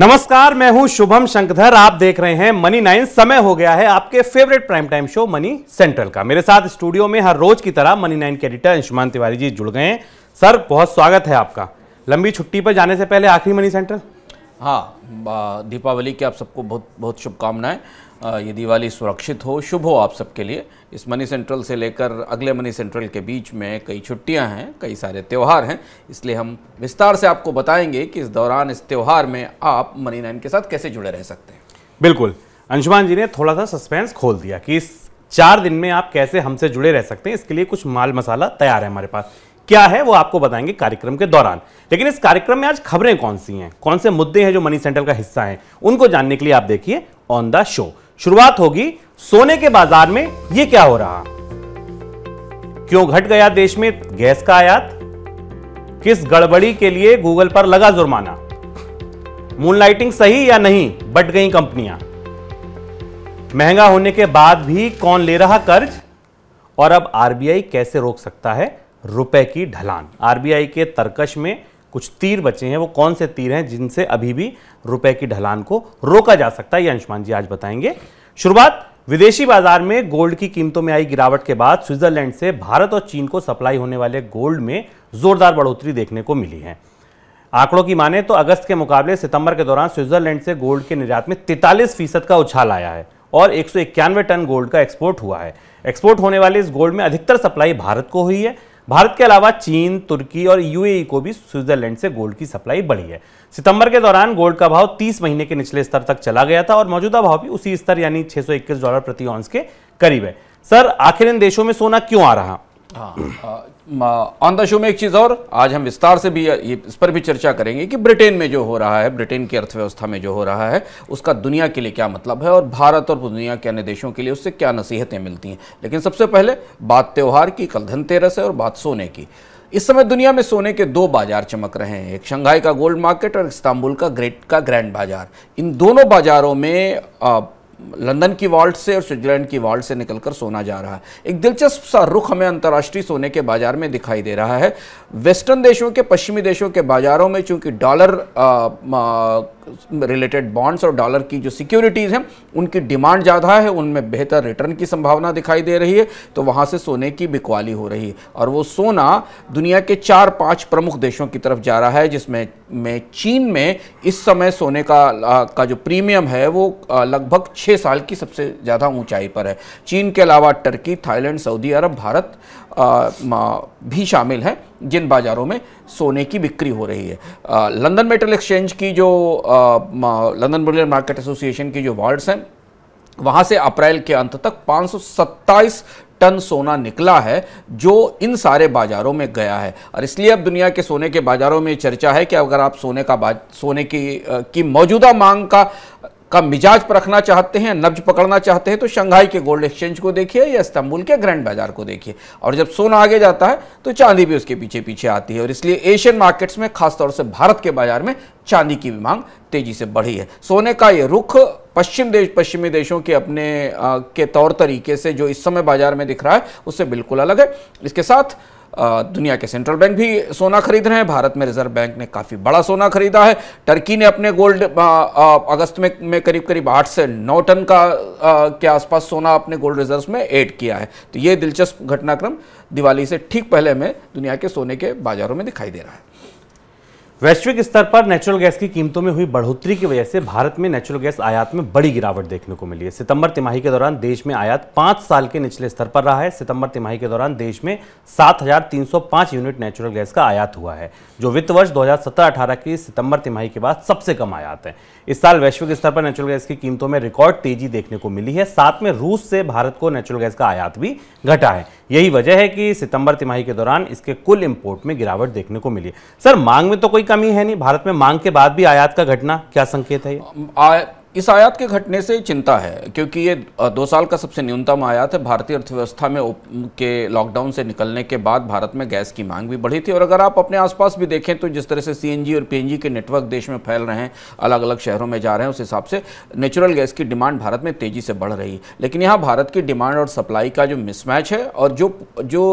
नमस्कार मैं हूं शुभम शंकधर आप देख रहे हैं मनी नाइन समय हो गया है आपके favourite prime time show money central का मेरे साथ स्टूडियो में हर रोज की तरह मनी नाइन के एडिटर अंशुमान तिवारी जी जुड़ गए हैं सर बहुत स्वागत है आपका लंबी छुट्टी पर जाने से पहले आखिरी मनी सेंट्रल हाँ दीपावली की आप सबको बहुत बहुत शुभकामनाएं ये दिवाली सुरक्षित हो शुभ हो आप सबके लिए इस मनी सेंट्रल से लेकर अगले मनी सेंट्रल के बीच में कई छुट्टियां हैं कई सारे त्यौहार हैं इसलिए हम विस्तार से आपको बताएंगे कि इस दौरान इस त्यौहार में आप मनी नाइन के साथ कैसे जुड़े रह सकते हैं बिल्कुल अंशुमान जी ने थोड़ा सा सस्पेंस खोल दिया कि इस चार दिन में आप कैसे हमसे जुड़े रह सकते हैं इसके लिए कुछ माल मसाला तैयार है हमारे पास क्या है वो आपको बताएंगे कार्यक्रम के दौरान लेकिन इस कार्यक्रम में आज खबरें कौन सी हैं कौन से मुद्दे हैं जो मनी सेंट्रल का हिस्सा हैं उनको जानने के लिए आप देखिए ऑन द शो शुरुआत होगी सोने के बाजार में ये क्या हो रहा क्यों घट गया देश में गैस का आयात किस गड़बड़ी के लिए गूगल पर लगा जुर्माना मूनलाइटिंग सही या नहीं बट गई कंपनियां महंगा होने के बाद भी कौन ले रहा कर्ज और अब आरबीआई कैसे रोक सकता है रुपए की ढलान आरबीआई के तर्कश में कुछ तीर बचे हैं वो कौन से तीर हैं जिनसे अभी भी रुपए की ढलान को रोका जा सकता है ये अंशुमान जी आज बताएंगे शुरुआत विदेशी बाजार में गोल्ड की कीमतों में आई गिरावट के बाद स्विट्जरलैंड से भारत और चीन को सप्लाई होने वाले गोल्ड में जोरदार बढ़ोतरी देखने को मिली है आंकड़ों की माने तो अगस्त के मुकाबले सितंबर के दौरान स्विट्जरलैंड से गोल्ड के निर्यात में तैतालीस फीसद का उछाल आया है और एक टन गोल्ड का एक्सपोर्ट हुआ है एक्सपोर्ट होने वाले इस गोल्ड में अधिकतर सप्लाई भारत को हुई है भारत के अलावा चीन तुर्की और यूएई को भी स्विट्जरलैंड से गोल्ड की सप्लाई बढ़ी है सितंबर के दौरान गोल्ड का भाव 30 महीने के निचले स्तर तक चला गया था और मौजूदा भाव भी उसी स्तर यानी 621 डॉलर प्रति ऑन्स के करीब है सर आखिर इन देशों में सोना क्यों आ रहा हाँ, ऑन द शो में एक चीज़ और आज हम विस्तार से भी इस पर भी चर्चा करेंगे कि ब्रिटेन में जो हो रहा है ब्रिटेन की अर्थव्यवस्था में जो हो रहा है उसका दुनिया के लिए क्या मतलब है और भारत और दुनिया के अन्य देशों के लिए उससे क्या नसीहतें मिलती हैं लेकिन सबसे पहले बात त्यौहार की कल धनतेरस है और बात सोने की इस समय दुनिया में सोने के दो बाजार चमक रहे हैं एक शंघाई का गोल्ड मार्केट और इस्तांबुल का ग्रेट का ग्रैंड बाजार इन दोनों बाजारों में आ, लंदन की वॉल्ट से और स्विट्जरलैंड की वॉल्ट से निकलकर सोना जा रहा है एक दिलचस्प सा रुख हमें अंतर्राष्ट्रीय सोने के बाजार में दिखाई दे रहा है वेस्टर्न देशों के पश्चिमी देशों के बाज़ारों में चूंकि डॉलर रिलेटेड बॉन्ड्स और डॉलर की जो सिक्योरिटीज़ हैं उनकी डिमांड ज़्यादा है उनमें बेहतर रिटर्न की संभावना दिखाई दे रही है तो वहाँ से सोने की बिकवाली हो रही है और वो सोना दुनिया के चार पाँच प्रमुख देशों की तरफ जा रहा है जिसमें में चीन में इस समय सोने का आ, का जो प्रीमियम है वो लगभग छः साल की सबसे ज़्यादा ऊँचाई पर है चीन के अलावा Turkey Thailand Saudi Arab Bharat आ, भी शामिल है जिन बाज़ारों में सोने की बिक्री हो रही है लंदन मेटल एक्सचेंज की जो लंदन बुलियन मार्केट एसोसिएशन की जो वार्ड्स हैं वहाँ से अप्रैल के अंत तक पाँच टन सोना निकला है जो इन सारे बाजारों में गया है और इसलिए अब दुनिया के सोने के बाजारों में चर्चा है कि अगर आप सोने का सोने की की मौजूदा मांग का का मिजाज परखना चाहते हैं नब्ज पकड़ना चाहते हैं तो शंघाई के गोल्ड एक्सचेंज को देखिए या इस्तांबुल के ग्रैंड बाजार को देखिए और जब सोना आगे जाता है तो चांदी भी उसके पीछे पीछे आती है और इसलिए एशियन मार्केट्स में खासतौर से भारत के बाजार में चांदी की भी मांग तेजी से बढ़ी है सोने का ये रुख पश्चिम देश पश्चिमी देशों के अपने आ, के तौर तरीके से जो इस समय बाजार में दिख रहा है उससे बिल्कुल अलग है इसके साथ दुनिया के सेंट्रल बैंक भी सोना खरीद रहे हैं भारत में रिजर्व बैंक ने काफ़ी बड़ा सोना खरीदा है टर्की ने अपने गोल्ड अगस्त में में करीब करीब आठ से नौ टन का आ, के आसपास सोना अपने गोल्ड रिजर्व में ऐड किया है तो ये दिलचस्प घटनाक्रम दिवाली से ठीक पहले में दुनिया के सोने के बाजारों में दिखाई दे रहा है वैश्विक स्तर पर नेचुरल गैस की कीमतों में हुई बढ़ोतरी की वजह से भारत में नेचुरल गैस आयात में बड़ी गिरावट देखने को मिली है सितंबर तिमाही के दौरान देश में आयात पांच साल के निचले स्तर पर रहा है सितंबर तिमाही के दौरान देश में 7,305 यूनिट नेचुरल गैस का आयात हुआ है जो वित्त वर्ष दो हजार की सितंबर तिमाही के बाद सबसे कम आयात है इस साल वैश्विक स्तर पर नेचुरल गैस की कीमतों में रिकॉर्ड तेजी देखने को मिली है साथ में रूस से भारत को नेचुरल गैस का आयात भी घटा है यही वजह है कि सितंबर तिमाही के दौरान इसके कुल इम्पोर्ट में गिरावट देखने को मिली सर मांग में तो कोई कमी है नहीं भारत में मांग के बाद भी आयात का घटना क्या संकेत है इस आयात के घटने से चिंता है क्योंकि ये दो साल का सबसे न्यूनतम आयात है भारतीय अर्थव्यवस्था में के लॉकडाउन से निकलने के बाद भारत में गैस की मांग भी बढ़ी थी और अगर आप अपने आसपास भी देखें तो जिस तरह से सीएनजी और पीएनजी के नेटवर्क देश में फैल रहे हैं अलग अलग शहरों में जा रहे हैं उस हिसाब से नेचुरल गैस की डिमांड भारत में तेज़ी से बढ़ रही है लेकिन यहाँ भारत की डिमांड और सप्लाई का जो मिसमैच है और जो जो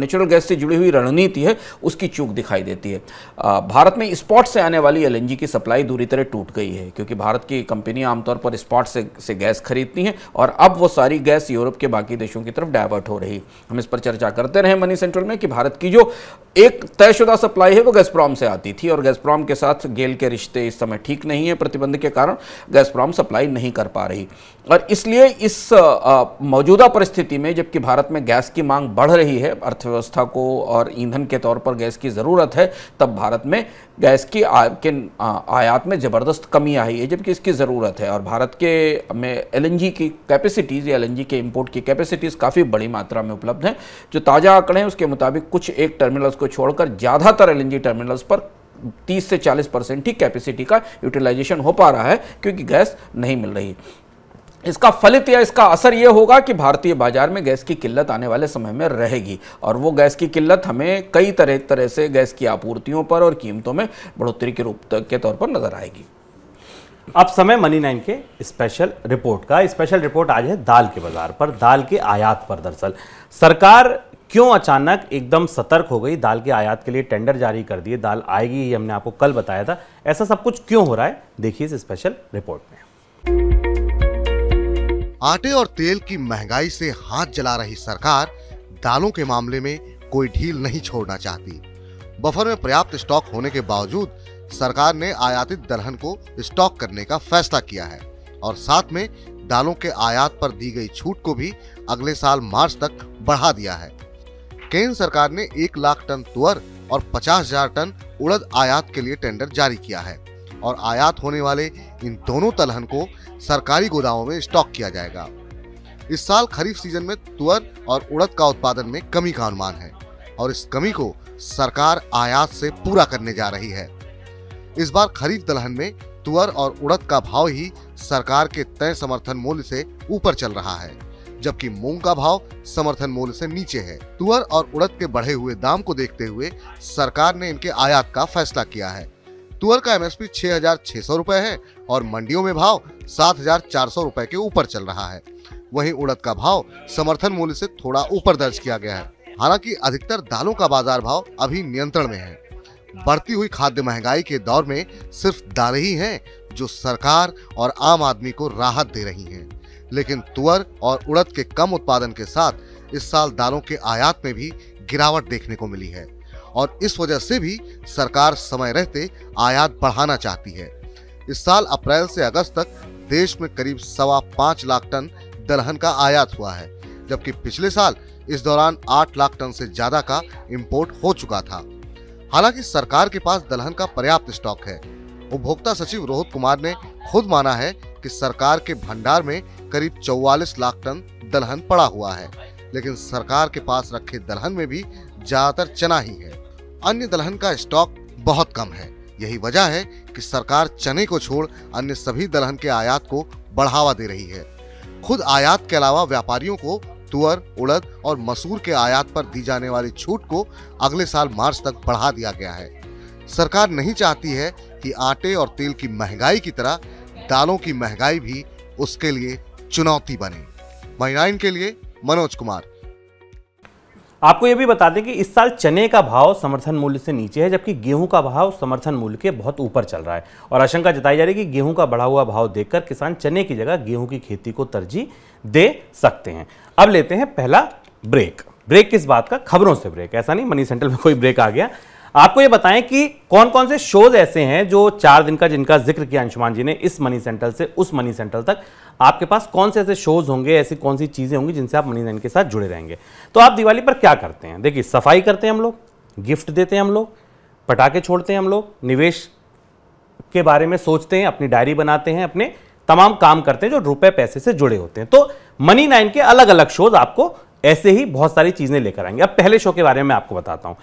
नेचुरल गैस से जुड़ी हुई रणनीति है उसकी चूक दिखाई देती है भारत में स्पॉट से आने वाली एल की सप्लाई दूरी तरह टूट गई है क्योंकि भारत की कि आमतौर पर स्पॉट से से गैस खरीदती हैं और अब वो सारी गैस यूरोप के बाकी देशों की तरफ डाइवर्ट हो रही हम इस पर चर्चा करते रहे मनी सेंट्रल में कि भारत की जो एक तयशुदा सप्लाई है वो गैस से आती थी और गैस के साथ गेल के रिश्ते इस समय ठीक नहीं है प्रतिबंध के कारण गैस सप्लाई नहीं कर पा रही और इसलिए इस मौजूदा परिस्थिति में जबकि भारत में गैस की मांग बढ़ रही है अर्थव्यवस्था को और ईंधन के तौर पर गैस की ज़रूरत है तब भारत में गैस की आ, के आयात में ज़बरदस्त कमी आई है जबकि इसकी ज़रूरत है और भारत के में एल की कैपेसिटीज़ या एल के इम्पोर्ट की कैपेसिटीज़ काफ़ी बड़ी मात्रा में उपलब्ध हैं जो ताज़ा आंकड़े हैं उसके मुताबिक कुछ एक टर्मिनल्स को छोड़कर ज़्यादातर एल टर्मिनल्स पर 30 से 40 परसेंट ही कैपेसिटी का यूटिलाइजेशन हो पा रहा है क्योंकि गैस नहीं मिल रही इसका फलित या इसका असर यह होगा कि भारतीय बाजार में गैस की किल्लत आने वाले समय में रहेगी और वो गैस की किल्लत हमें कई तरह तरह से गैस की आपूर्तियों पर और कीमतों में बढ़ोतरी के रूप के तौर पर नजर आएगी अब समय मनी नाइन के स्पेशल रिपोर्ट का स्पेशल रिपोर्ट आज है दाल के बाजार पर दाल के आयात पर दरअसल सरकार क्यों अचानक एकदम सतर्क हो गई दाल के आयात के लिए टेंडर जारी कर दिए दाल आएगी ये हमने आपको कल बताया था ऐसा सब कुछ क्यों हो रहा है देखिए इस स्पेशल रिपोर्ट में आटे और तेल की महंगाई से हाथ जला रही सरकार दालों के मामले में कोई ढील नहीं छोड़ना चाहती बफर में पर्याप्त स्टॉक होने के बावजूद सरकार ने आयातित दलहन को स्टॉक करने का फैसला किया है और साथ में दालों के आयात पर दी गई छूट को भी अगले साल मार्च तक बढ़ा दिया है केंद्र सरकार ने एक लाख टन तुअर और पचास हजार टन उड़द आयात के लिए टेंडर जारी किया है और आयात होने वाले इन दोनों तलहन को सरकारी गोदामों में स्टॉक किया जाएगा इस साल खरीफ सीजन में तुअर और उड़द का उत्पादन में कमी का अनुमान है और इस कमी को सरकार आयात से पूरा करने जा रही है इस बार खरीफ दलहन में तुअर और उड़द का भाव ही सरकार के तय समर्थन मूल्य से ऊपर चल रहा है जबकि मूंग का भाव समर्थन मूल्य से नीचे है तुअर और उड़द के बढ़े हुए दाम को देखते हुए सरकार ने इनके आयात का फैसला किया है तुअर का एमएसपी छह हजार छह सौ रूपए है और मंडियों में भाव सात हजार चार सौ रूपए के ऊपर चल रहा है वहीं उड़द का भाव समर्थन मूल्य से थोड़ा ऊपर दर्ज किया गया है हालांकि अधिकतर दालों का बाजार भाव अभी नियंत्रण में है बढ़ती हुई खाद्य महंगाई के दौर में सिर्फ दालें ही हैं जो सरकार और आम आदमी को राहत दे रही हैं लेकिन तुअर और उड़द के कम उत्पादन के साथ इस साल दालों के आयात में भी गिरावट देखने को मिली है और इस वजह से भी सरकार समय रहते आयात बढ़ाना चाहती है इस साल अप्रैल से अगस्त तक देश में करीब सवा पांच लाख टन दलहन का आयात हुआ है जबकि पिछले साल इस दौरान आठ लाख टन से ज्यादा का इम्पोर्ट हो चुका था हालांकि सरकार के पास दलहन का पर्याप्त स्टॉक है उपभोक्ता सचिव रोहित कुमार ने खुद माना है कि सरकार के भंडार में करीब 44 लाख टन दलहन पड़ा हुआ है लेकिन सरकार के पास रखे दलहन में भी ज्यादातर चना ही है अन्य दलहन का स्टॉक बहुत कम है यही वजह है कि सरकार चने को छोड़ अन्य सभी दलहन के आयात को बढ़ावा दे रही है खुद आयात के अलावा व्यापारियों को तुअर उड़द और मसूर के आयात पर दी जाने वाली छूट को अगले साल मार्च तक बढ़ा दिया गया है सरकार नहीं चाहती है कि आटे और तेल की महंगाई की तरह दालों की महंगाई भी उसके लिए चुनौती बने महिलाइन के लिए मनोज कुमार आपको ये भी बता दें कि इस साल चने का भाव समर्थन मूल्य से नीचे है जबकि गेहूं का भाव समर्थन मूल्य के बहुत ऊपर चल रहा है और आशंका जताई जा रही है कि गेहूं का बढ़ा हुआ भाव देखकर किसान चने की जगह गेहूं की खेती को तरजीह दे सकते हैं अब लेते हैं पहला ब्रेक ब्रेक किस बात का खबरों से ब्रेक ऐसा नहीं मनी सेंट्रल में कोई ब्रेक आ गया आपको ये बताएं कि कौन कौन से शोज ऐसे हैं जो चार दिन का जिनका जिक्र किया अंशुमान जी ने इस मनी सेंट्रल से उस मनी सेंट्रल तक आपके पास कौन से ऐसे शोज होंगे ऐसी कौन सी चीज़ें होंगी जिनसे आप मनी सेंट के साथ जुड़े रहेंगे तो आप दिवाली पर क्या करते हैं देखिए सफाई करते हैं हम लोग गिफ्ट देते हैं हम लोग पटाखे छोड़ते हैं हम लोग निवेश के बारे में सोचते हैं अपनी डायरी बनाते हैं अपने तमाम काम करते हैं जो रुपए पैसे से जुड़े होते हैं तो मनी नाइन के अलग अलग शोज आपको ऐसे ही बहुत सारी चीज़ें लेकर आएंगे अब पहले शो के बारे में आपको बताता हूँ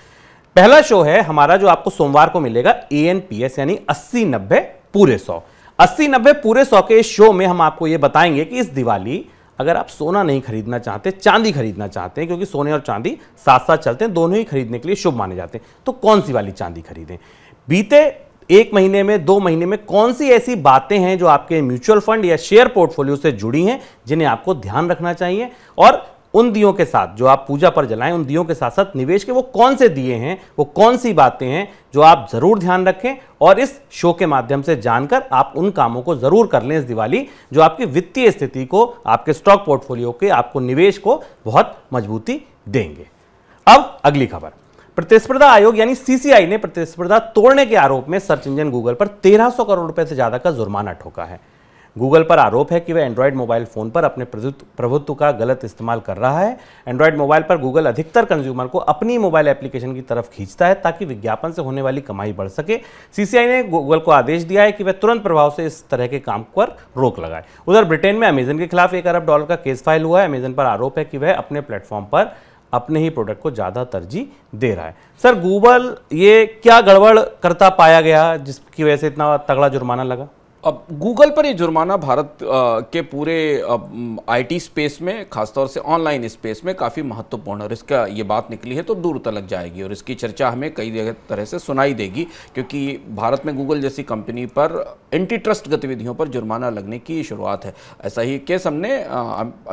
पहला शो है हमारा जो आपको सोमवार को मिलेगा ए एन पी एस यानी अस्सी नब्बे पूरे सौ अस्सी नब्बे पूरे सौ के इस शो में हम आपको यह बताएंगे कि इस दिवाली अगर आप सोना नहीं खरीदना चाहते चांदी खरीदना चाहते हैं क्योंकि सोने और चांदी साथ साथ चलते हैं दोनों ही खरीदने के लिए शुभ माने जाते हैं तो कौन सी वाली चांदी खरीदें बीते एक महीने में दो महीने में कौन सी ऐसी बातें हैं जो आपके म्यूचुअल फंड या शेयर पोर्टफोलियो से जुड़ी हैं जिन्हें आपको ध्यान रखना चाहिए और उन दियों के साथ जो आप पूजा पर जलाएं उन दियों के साथ साथ निवेश के वो कौन से दिए हैं वो कौन सी बातें हैं जो आप ज़रूर ध्यान रखें और इस शो के माध्यम से जानकर आप उन कामों को ज़रूर कर लें इस दिवाली जो आपकी वित्तीय स्थिति को आपके स्टॉक पोर्टफोलियो के आपको निवेश को बहुत मजबूती देंगे अब अगली खबर प्रतिस्पर्धा आयोग यानी सीसीआई ने प्रतिस्पर्धा तोड़ने के आरोप में सर्च इंजन गूगल पर 1300 करोड़ रुपए से ज्यादा का जुर्माना ठोका है गूगल पर आरोप है कि वह एंड्रॉयड मोबाइल फ़ोन पर अपने प्रभुत्व का गलत इस्तेमाल कर रहा है एंड्रॉयड मोबाइल पर गूगल अधिकतर कंज्यूमर को अपनी मोबाइल एप्लीकेशन की तरफ खींचता है ताकि विज्ञापन से होने वाली कमाई बढ़ सके सीसीआई ने गूगल को आदेश दिया है कि वह तुरंत प्रभाव से इस तरह के काम पर रोक लगाए उधर ब्रिटेन में अमेजन के खिलाफ एक अरब डॉलर का केस फाइल हुआ है अमेजन पर आरोप है कि वह अपने प्लेटफॉर्म पर अपने ही प्रोडक्ट को ज़्यादा तरजीह दे रहा है सर गूगल ये क्या गड़बड़ करता पाया गया जिसकी वजह से इतना तगड़ा जुर्माना लगा अब गूगल पर ये जुर्माना भारत के पूरे आईटी स्पेस में खासतौर से ऑनलाइन स्पेस में काफ़ी महत्वपूर्ण और इसका ये बात निकली है तो दूर तलक जाएगी और इसकी चर्चा हमें कई तरह से सुनाई देगी क्योंकि भारत में गूगल जैसी कंपनी पर एंटी ट्रस्ट गतिविधियों पर जुर्माना लगने की शुरुआत है ऐसा ही केस हमने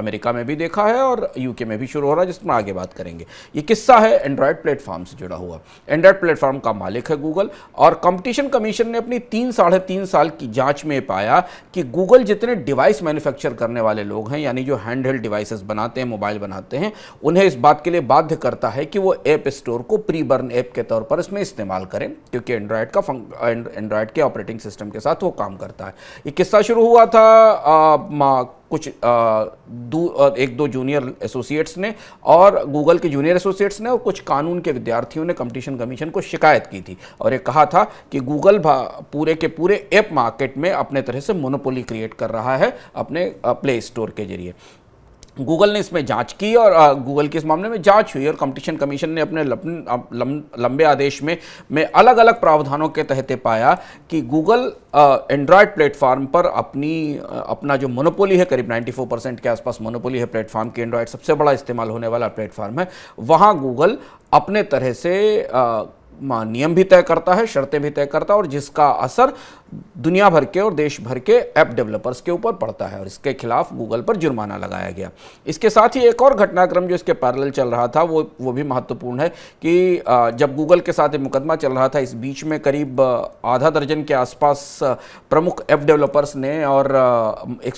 अमेरिका में भी देखा है और यूके में भी शुरू हो रहा है जिस पर आगे बात करेंगे ये किस्सा है एंड्रॉयड प्लेटफॉर्म से जुड़ा हुआ एंड्रॉयड प्लेटफॉर्म का मालिक है गूगल और कंपटीशन कमीशन ने अपनी तीन साढ़े तीन साल की जाँच में पाया कि गूगल जितने डिवाइस मैन्युफैक्चर करने वाले लोग हैं यानी जो हैंडहेल्ड डिवाइसेस बनाते हैं मोबाइल बनाते हैं उन्हें इस बात के लिए बाध्य करता है कि वो ऐप स्टोर को प्री बर्न ऐप के तौर पर इसमें इस्तेमाल करें क्योंकि एंड्रॉयड का एंड्रॉयड के ऑपरेटिंग सिस्टम के साथ वो काम करता है ये किस्सा शुरू हुआ था आ, कुछ दो एक दो जूनियर एसोसिएट्स ने और गूगल के जूनियर एसोसिएट्स ने और कुछ कानून के विद्यार्थियों ने कंपटीशन कमीशन को शिकायत की थी और ये कहा था कि गूगल पूरे के पूरे ऐप मार्केट में अपने तरह से मोनोपोली क्रिएट कर रहा है अपने प्ले स्टोर के जरिए गूगल ने इसमें जांच की और गूगल के इस मामले में जांच हुई और कंपटीशन कमीशन ने अपने लंबे आदेश में में अलग अलग प्रावधानों के तहत पाया कि गूगल एंड्रॉयड प्लेटफार्म पर अपनी अपना जो मोनोपोली है करीब 94 परसेंट के आसपास मोनोपोली है प्लेटफार्म की एंड्रॉयड सबसे बड़ा इस्तेमाल होने वाला प्लेटफार्म है वहाँ गूगल अपने तरह से आ, नियम भी तय करता है शर्तें भी तय करता है और जिसका असर दुनिया भर के और देश भर के ऐप डेवलपर्स के ऊपर पड़ता है और इसके खिलाफ गूगल पर जुर्माना लगाया गया इसके साथ ही एक और घटनाक्रम जो इसके पैरेलल चल रहा था वो वो भी महत्वपूर्ण है कि जब गूगल के साथ एक मुकदमा चल रहा था इस बीच में करीब आधा दर्जन के आसपास प्रमुख ऐप डेवलपर्स ने और एक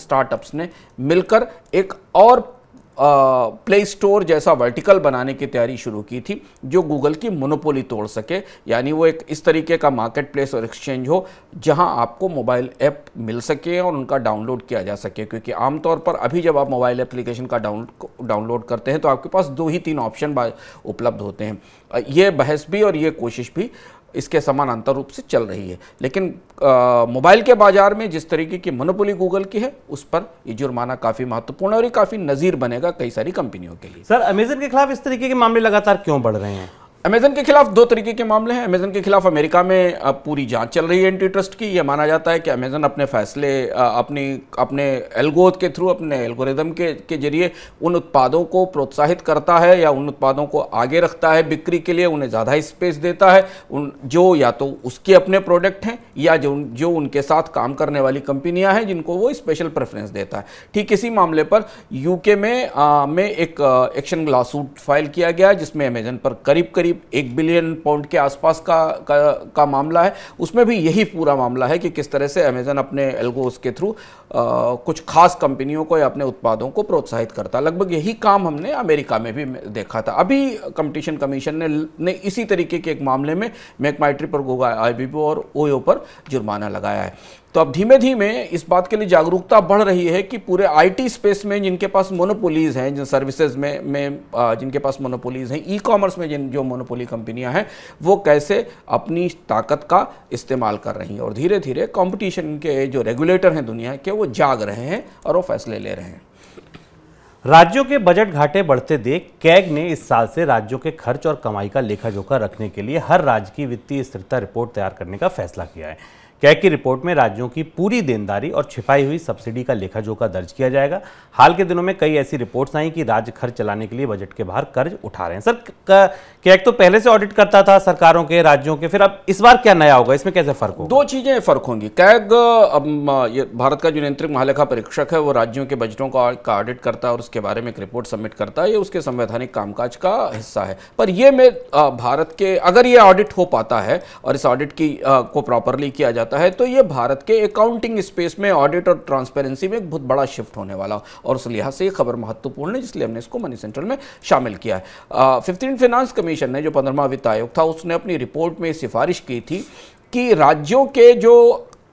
स्टार्टअप्स ने मिलकर एक और प्ले स्टोर जैसा वर्टिकल बनाने की तैयारी शुरू की थी जो गूगल की मोनोपोली तोड़ सके यानी वो एक इस तरीके का मार्केट प्लेस और एक्सचेंज हो जहां आपको मोबाइल ऐप मिल सके और उनका डाउनलोड किया जा सके क्योंकि आमतौर पर अभी जब आप मोबाइल एप्लीकेशन का डाउनलोड डाउनलोड करते हैं तो आपके पास दो ही तीन ऑप्शन उपलब्ध होते हैं ये बहस भी और ये कोशिश भी इसके समानांतर रूप से चल रही है लेकिन मोबाइल के बाजार में जिस तरीके की मनोपोली गूगल की है उस पर ये जुर्माना काफ़ी महत्वपूर्ण और ये काफ़ी नज़ीर बनेगा कई सारी कंपनियों के लिए सर अमेजन के खिलाफ इस तरीके के मामले लगातार क्यों बढ़ रहे हैं अमेजन के खिलाफ दो तरीके के मामले हैं अमेजन के खिलाफ अमेरिका में अब पूरी जांच चल रही है एंटी ट्रस्ट की यह माना जाता है कि अमेजन अपने फैसले अपनी अपने एल्गोद के थ्रू अपने एल्गोरिदम के के जरिए उन उत्पादों को प्रोत्साहित करता है या उन उत्पादों को आगे रखता है बिक्री के लिए उन्हें ज़्यादा स्पेस देता है उन जो या तो उसके अपने प्रोडक्ट हैं या जो जो उनके साथ काम करने वाली कंपनियाँ हैं जिनको वो स्पेशल प्रेफरेंस देता है ठीक इसी मामले पर यू में में एक एक्शन लॉसूट फाइल किया गया जिसमें अमेजन पर करीब करीब करीब एक बिलियन पाउंड के आसपास का का, का मामला है उसमें भी यही पूरा मामला है कि किस तरह से अमेजन अपने एल्गोस के थ्रू कुछ खास कंपनियों को या अपने उत्पादों को प्रोत्साहित करता लगभग यही काम हमने अमेरिका में भी देखा था अभी कंपटीशन कमीशन ने, ने इसी तरीके के एक मामले में मैकमाइट्री पर गोगा आई और ओयो पर जुर्माना लगाया है तो अब धीमे धीमे इस बात के लिए जागरूकता बढ़ रही है कि पूरे आईटी स्पेस में जिनके पास मोनोपोलीज हैं जिन सर्विसेज में में जिनके पास मोनोपोलीज हैं ई कॉमर्स में जिन जो मोनोपोली कंपनियां हैं वो कैसे अपनी ताकत का इस्तेमाल कर रही हैं और धीरे धीरे कंपटीशन के जो रेगुलेटर हैं दुनिया के वो जाग रहे हैं और वो फैसले ले रहे हैं राज्यों के बजट घाटे बढ़ते देख कैग ने इस साल से राज्यों के खर्च और कमाई का लेखा जोखा रखने के लिए हर राज्य की वित्तीय स्थिरता रिपोर्ट तैयार करने का फैसला किया है कै की रिपोर्ट में राज्यों की पूरी देनदारी और छिपाई हुई सब्सिडी का लेखा जोखा दर्ज किया जाएगा हाल के दिनों में कई ऐसी रिपोर्ट्स आई कि राज्य खर्च चलाने के लिए बजट के बाहर कर्ज उठा रहे हैं सर कैक तो पहले से ऑडिट करता था सरकारों के राज्यों के फिर अब इस बार क्या नया होगा इसमें कैसे फर्क होगा दो चीजें फर्क होंगी कैग अब ये भारत का जो नियंत्रित महालेखा परीक्षक है वो राज्यों के बजटों का ऑडिट करता है और उसके बारे में एक रिपोर्ट सबमिट करता है ये उसके संवैधानिक कामकाज का हिस्सा है पर यह मैं भारत के अगर ये ऑडिट हो पाता है और इस ऑडिट की को प्रॉपरली किया जाता जाता है तो ये भारत के अकाउंटिंग स्पेस में ऑडिट और ट्रांसपेरेंसी में एक बहुत बड़ा शिफ्ट होने वाला और उस लिहाज से ये खबर महत्वपूर्ण है जिसलिए हमने इसको मनी सेंट्रल में शामिल किया है फिफ्टीन फिनांस कमीशन ने जो पंद्रहवा वित्त आयोग था उसने अपनी रिपोर्ट में सिफारिश की थी कि राज्यों के जो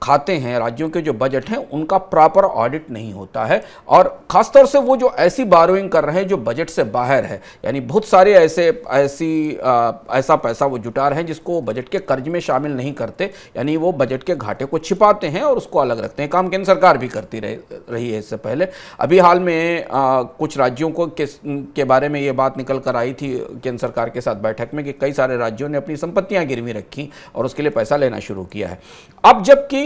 खाते हैं राज्यों के जो बजट हैं उनका प्रॉपर ऑडिट नहीं होता है और ख़ासतौर से वो जो ऐसी बारोइंग कर रहे हैं जो बजट से बाहर है यानी बहुत सारे ऐसे ऐसी आ, ऐसा पैसा वो जुटा रहे हैं जिसको बजट के कर्ज में शामिल नहीं करते यानी वो बजट के घाटे को छिपाते हैं और उसको अलग रखते हैं काम केंद्र सरकार भी करती रह, रही है इससे पहले अभी हाल में आ, कुछ राज्यों को के, के बारे में ये बात निकल कर आई थी केंद्र सरकार के साथ बैठक में कि कई सारे राज्यों ने अपनी संपत्तियाँ गिरवी रखी और उसके लिए पैसा लेना शुरू किया है अब जबकि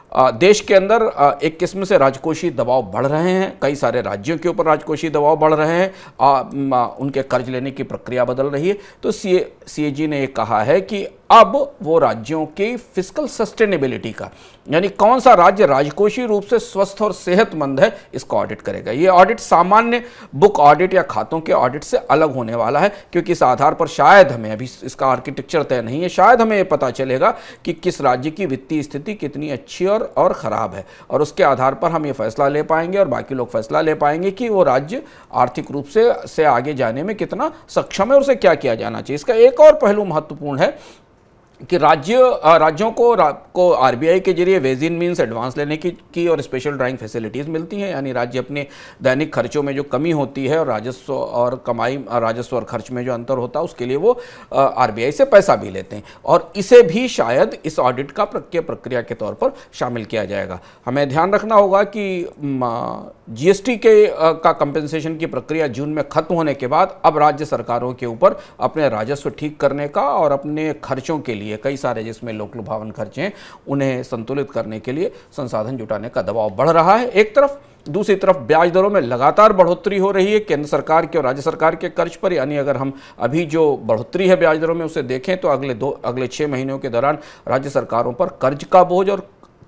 देश के अंदर एक किस्म से राजकोषीय दबाव बढ़ रहे हैं कई सारे राज्यों के ऊपर राजकोषीय दबाव बढ़ रहे हैं उनके कर्ज लेने की प्रक्रिया बदल रही है तो सी सी ने ये कहा है कि अब वो राज्यों की फिजिकल सस्टेनेबिलिटी का यानी कौन सा राज्य राजकोषीय रूप से स्वस्थ और सेहतमंद है इसको ऑडिट करेगा ये ऑडिट सामान्य बुक ऑडिट या खातों के ऑडिट से अलग होने वाला है क्योंकि इस आधार पर शायद हमें अभी इसका आर्किटेक्चर तय नहीं है शायद हमें ये पता चलेगा कि किस राज्य की वित्तीय स्थिति कितनी अच्छी और बेहतर और ख़राब है और उसके आधार पर हम ये फैसला ले पाएंगे और बाकी लोग फैसला ले पाएंगे कि वो राज्य आर्थिक रूप से से आगे जाने में कितना सक्षम है और उसे क्या किया जाना चाहिए इसका एक और पहलू महत्वपूर्ण है कि राज्य राज्यों को रा, को आरबीआई के जरिए वेज इन मीन्स एडवांस लेने की, की और स्पेशल ड्राइंग फैसिलिटीज़ मिलती हैं यानी राज्य अपने दैनिक खर्चों में जो कमी होती है और राजस्व और कमाई राजस्व और खर्च में जो अंतर होता है उसके लिए वो आरबीआई से पैसा भी लेते हैं और इसे भी शायद इस ऑडिट का प्रक्रिया प्रक्रिया के तौर पर शामिल किया जाएगा हमें ध्यान रखना होगा कि जीएसटी के का कंपेंसेशन की प्रक्रिया जून में खत्म होने के बाद अब राज्य सरकारों के ऊपर अपने राजस्व ठीक करने का और अपने खर्चों के लिए है कई सारे जिसमें लोक लुभावन खर्चे हैं उन्हें संतुलित करने के लिए संसाधन जुटाने का दबाव बढ़ रहा है एक तरफ दूसरी तरफ ब्याज दरों में लगातार बढ़ोतरी हो रही है केंद्र सरकार के और राज्य सरकार के कर्ज पर यानी अगर हम अभी जो बढ़ोतरी है ब्याज दरों में उसे देखें तो अगले दो अगले छः महीनों के दौरान राज्य सरकारों पर कर्ज का बोझ और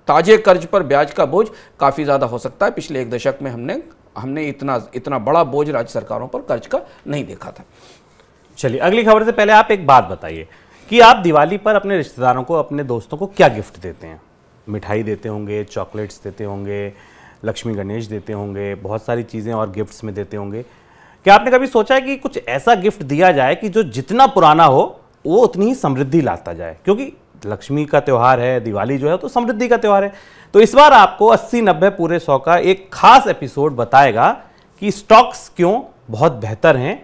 ताजे कर्ज पर ब्याज का बोझ काफ़ी ज़्यादा हो सकता है पिछले एक दशक में हमने हमने इतना इतना बड़ा बोझ राज्य सरकारों पर कर्ज का नहीं देखा था चलिए अगली खबर से पहले आप एक बात बताइए कि आप दिवाली पर अपने रिश्तेदारों को अपने दोस्तों को क्या गिफ्ट देते हैं मिठाई देते होंगे चॉकलेट्स देते होंगे लक्ष्मी गणेश देते होंगे बहुत सारी चीज़ें और गिफ्ट्स में देते होंगे क्या आपने कभी सोचा है कि कुछ ऐसा गिफ्ट दिया जाए कि जो जितना पुराना हो वो उतनी ही समृद्धि लाता जाए क्योंकि लक्ष्मी का त्यौहार है दिवाली जो है तो समृद्धि का त्यौहार है तो इस बार आपको 80 90 पूरे सौ का एक खास एपिसोड बताएगा कि स्टॉक्स क्यों बहुत बेहतर हैं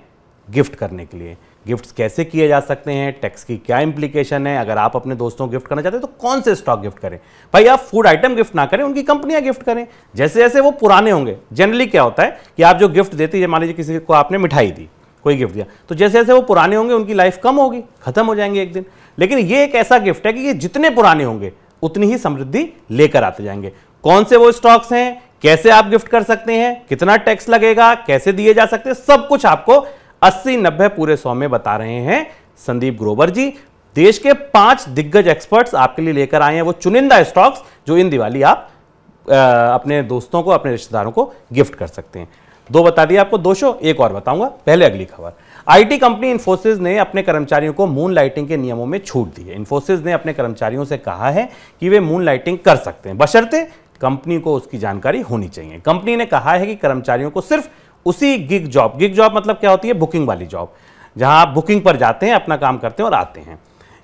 गिफ्ट करने के लिए गिफ्ट्स कैसे किए जा सकते हैं टैक्स की क्या इंप्लीकेशन है अगर आप अपने दोस्तों को गिफ्ट करना चाहते हैं तो कौन से स्टॉक गिफ्ट करें भाई आप फूड आइटम गिफ्ट ना करें उनकी कंपनियां गिफ्ट करें जैसे जैसे वो पुराने होंगे जनरली क्या होता है कि आप जो गिफ्ट देते हैं मान लीजिए किसी को आपने मिठाई दी कोई गिफ्ट दिया तो जैसे जैसे वो पुराने होंगे उनकी लाइफ कम होगी खत्म हो जाएंगे एक दिन लेकिन ये एक ऐसा गिफ्ट है कि ये जितने पुराने होंगे उतनी ही समृद्धि लेकर आते जाएंगे कौन से वो स्टॉक्स हैं कैसे आप गिफ्ट कर सकते हैं कितना टैक्स लगेगा कैसे दिए जा सकते हैं सब कुछ आपको अस्सी नब्बे पूरे सौ में बता रहे हैं संदीप ग्रोवर जी देश के पांच दिग्गज एक्सपर्ट्स आपके लिए लेकर आए हैं वो चुनिंदा स्टॉक्स जो इन दिवाली आप आ, अपने दोस्तों को अपने रिश्तेदारों को गिफ्ट कर सकते हैं दो बता दिए आपको दो शो एक और बताऊंगा पहले अगली खबर आईटी कंपनी इन्फोसिस ने अपने कर्मचारियों को मून लाइटिंग के नियमों में छूट दी है इन्फोसिस ने अपने कर्मचारियों से कहा है कि वे मून लाइटिंग कर सकते हैं बशर्ते कंपनी को उसकी जानकारी होनी चाहिए कंपनी ने कहा है कि कर्मचारियों को सिर्फ उसी गिग जॉब गिग जॉब मतलब क्या होती है बुकिंग वाली जॉब जहां आप बुकिंग पर जाते हैं अपना काम करते हैं और आते हैं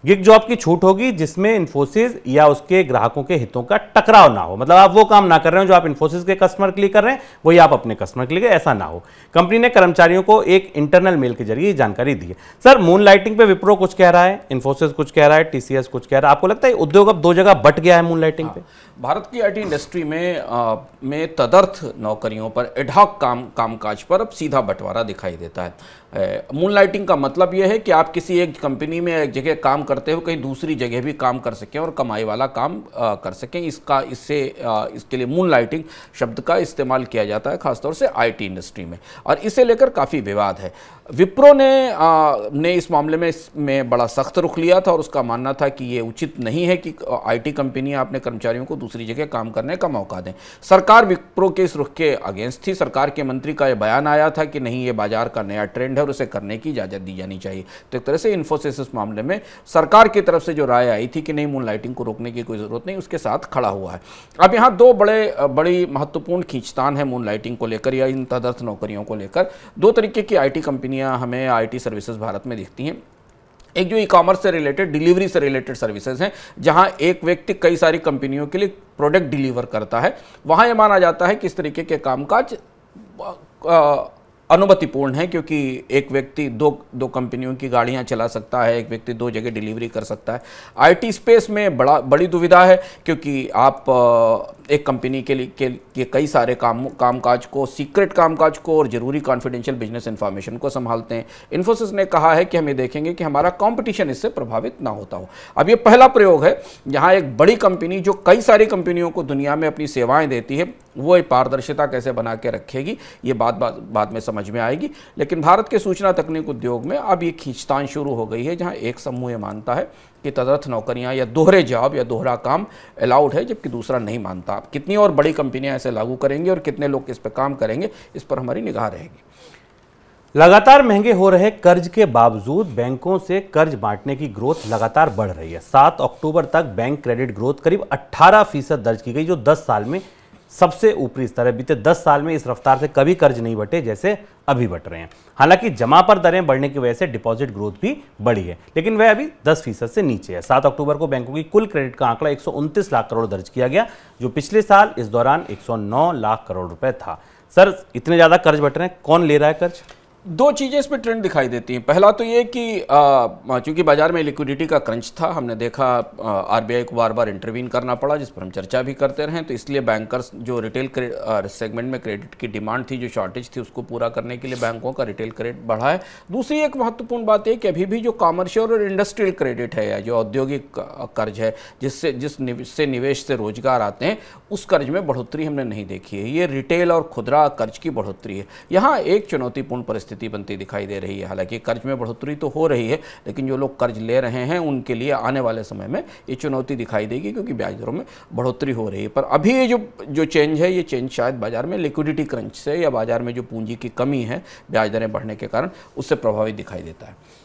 गिग जॉब की छूट होगी जिसमें इन्फोसिस या उसके ग्राहकों के हितों का टकराव ना हो मतलब आप वो काम ना कर रहे हो जो आप इन्फोसिस के कस्टमर के लिए कर रहे हैं वही आप अपने कस्टमर के लिए ऐसा ना हो कंपनी ने कर्मचारियों को एक इंटरनल मेल के जरिए जानकारी दी है सर मून लाइटिंग पे विप्रो कुछ कह रहा है इन्फोसिस कुछ कह रहा है टीसीएस कुछ कह रहा है आपको लगता है उद्योग अब दो जगह बट गया है मून लाइटिंग पे हाँ। भारत की आई इंडस्ट्री में में तदर्थ नौकरियों पर एडहॉक काम कामकाज पर अब सीधा बंटवारा दिखाई देता है मून लाइटिंग का मतलब यह है कि आप किसी एक कंपनी में एक जगह काम करते हो कहीं दूसरी जगह भी काम कर सकें और कमाई वाला काम आ, कर सकें इसका इससे आ, इसके लिए मून लाइटिंग शब्द का इस्तेमाल किया जाता है खासतौर से आईटी इंडस्ट्री में और इसे लेकर काफ़ी विवाद है विप्रो ने आ, ने इस मामले में में बड़ा सख्त रुख लिया था और उसका मानना था कि ये उचित नहीं है कि आईटी कंपनियां अपने कर्मचारियों को दूसरी जगह काम करने का मौका दें सरकार विप्रो के इस रुख के अगेंस्ट थी सरकार के मंत्री का यह बयान आया था कि नहीं ये बाजार का नया ट्रेंड ट्रेंड है और उसे करने की इजाज़त दी जानी चाहिए तो एक तरह से इन्फोसिस इस मामले में सरकार की तरफ से जो राय आई थी कि नहीं मून लाइटिंग को रोकने की कोई ज़रूरत नहीं उसके साथ खड़ा हुआ है अब यहाँ दो बड़े बड़ी महत्वपूर्ण खींचतान है मून लाइटिंग को लेकर या इन तदर्थ नौकरियों को लेकर दो तरीके की आई कंपनियां हमें आई सर्विसेज भारत में दिखती हैं एक जो ई कॉमर्स से रिलेटेड डिलीवरी से रिलेटेड सर्विसेज हैं जहां एक व्यक्ति कई सारी कंपनियों के लिए प्रोडक्ट डिलीवर करता है वहां यह माना जाता है कि इस तरीके के कामकाज अनुमतिपूर्ण है क्योंकि एक व्यक्ति दो दो कंपनियों की गाड़ियां चला सकता है एक व्यक्ति दो जगह डिलीवरी कर सकता है आईटी स्पेस में बड़ा बड़ी दुविधा है क्योंकि आप एक कंपनी के लिए के, के कई सारे काम कामकाज को सीक्रेट कामकाज को और ज़रूरी कॉन्फिडेंशियल बिजनेस इन्फॉर्मेशन को संभालते हैं इन्फोसिस ने कहा है कि हम ये देखेंगे कि हमारा कॉम्पिटिशन इससे प्रभावित ना होता हो अब ये पहला प्रयोग है जहाँ एक बड़ी कंपनी जो कई सारी कंपनियों को दुनिया में अपनी सेवाएँ देती है वो पारदर्शिता कैसे बना के रखेगी ये बात बाद में समझ में आएगी लेकिन भारत के सूचना तकनीक उद्योग में अब ये खींचतान शुरू हो गई है जहाँ एक समूह ये मानता है कि तदर्थ नौकरियाँ या दोहरे जॉब या दोहरा काम अलाउड है जबकि दूसरा नहीं मानता कितनी और बड़ी कंपनियाँ ऐसे लागू करेंगी और कितने लोग इस पर काम करेंगे इस पर हमारी निगाह रहेगी लगातार महंगे हो रहे कर्ज के बावजूद बैंकों से कर्ज बांटने की ग्रोथ लगातार बढ़ रही है सात अक्टूबर तक बैंक क्रेडिट ग्रोथ करीब 18 फीसद दर्ज की गई जो 10 साल में सबसे ऊपरी स्तर है बीते 10 साल में इस रफ्तार से कभी कर्ज नहीं बटे जैसे अभी बट रहे हैं हालांकि जमा पर दरें बढ़ने की वजह से डिपॉजिट ग्रोथ भी बढ़ी है लेकिन वह अभी 10 फीसद से नीचे है 7 अक्टूबर को बैंकों की कुल क्रेडिट का आंकड़ा एक लाख करोड़ दर्ज किया गया जो पिछले साल इस दौरान एक लाख करोड़ रुपए था सर इतने ज़्यादा कर्ज बट रहे हैं कौन ले रहा है कर्ज दो चीज़ें इसमें ट्रेंड दिखाई देती हैं पहला तो ये कि चूंकि बाजार में लिक्विडिटी का क्रंच था हमने देखा आरबीआई को बार बार इंटरवीन करना पड़ा जिस पर हम चर्चा भी करते रहें तो इसलिए बैंकर्स जो रिटेल सेगमेंट में क्रेडिट की डिमांड थी जो शॉर्टेज थी उसको पूरा करने के लिए बैंकों का रिटेल क्रेडिट बढ़ा है दूसरी एक महत्वपूर्ण बात यह कि अभी भी जो कॉमर्शियल और इंडस्ट्रियल क्रेडिट है या जो औद्योगिक कर्ज है जिससे जिस से निवेश से रोजगार आते हैं उस कर्ज में बढ़ोतरी हमने नहीं देखी है ये रिटेल और खुदरा कर्ज की बढ़ोतरी है यहाँ एक चुनौतीपूर्ण परिस्थिति स्थिति बनती दिखाई दे रही है हालांकि कर्ज में बढ़ोतरी तो हो रही है लेकिन जो लोग कर्ज ले रहे हैं उनके लिए आने वाले समय में ये चुनौती दिखाई देगी क्योंकि ब्याज दरों में बढ़ोतरी हो रही है पर अभी ये जो जो चेंज है ये चेंज शायद बाजार में लिक्विडिटी क्रंच से या बाजार में जो पूंजी की कमी है ब्याज दरें बढ़ने के कारण उससे प्रभावित दिखाई देता है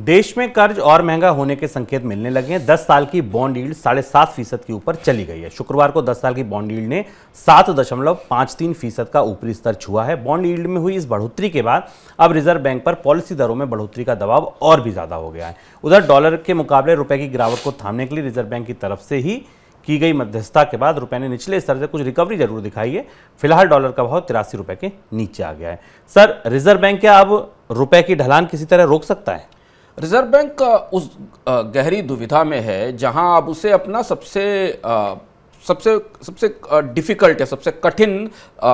देश में कर्ज और महंगा होने के संकेत मिलने लगे हैं दस साल की बॉन्ड ईल्ड साढ़े सात फीसद के ऊपर चली गई है शुक्रवार को दस साल की बॉन्ड ईल्ड ने सात दशमलव पांच तीन फीसद का ऊपरी स्तर छुआ है बॉन्ड ईल्ड में हुई इस बढ़ोतरी के बाद अब रिजर्व बैंक पर पॉलिसी दरों में बढ़ोतरी का दबाव और भी ज़्यादा हो गया है उधर डॉलर के मुकाबले रुपये की गिरावट को थामने के लिए रिजर्व बैंक की तरफ से ही की गई मध्यस्थता के बाद रुपए ने निचले स्तर से कुछ रिकवरी जरूर दिखाई है फिलहाल डॉलर का भाव तिरासी रुपए के नीचे आ गया है सर रिजर्व बैंक क्या अब रुपए की ढलान किसी तरह रोक सकता है रिजर्व बैंक उस गहरी दुविधा में है जहां अब उसे अपना सबसे सबसे सबसे डिफ़िकल्ट या सबसे कठिन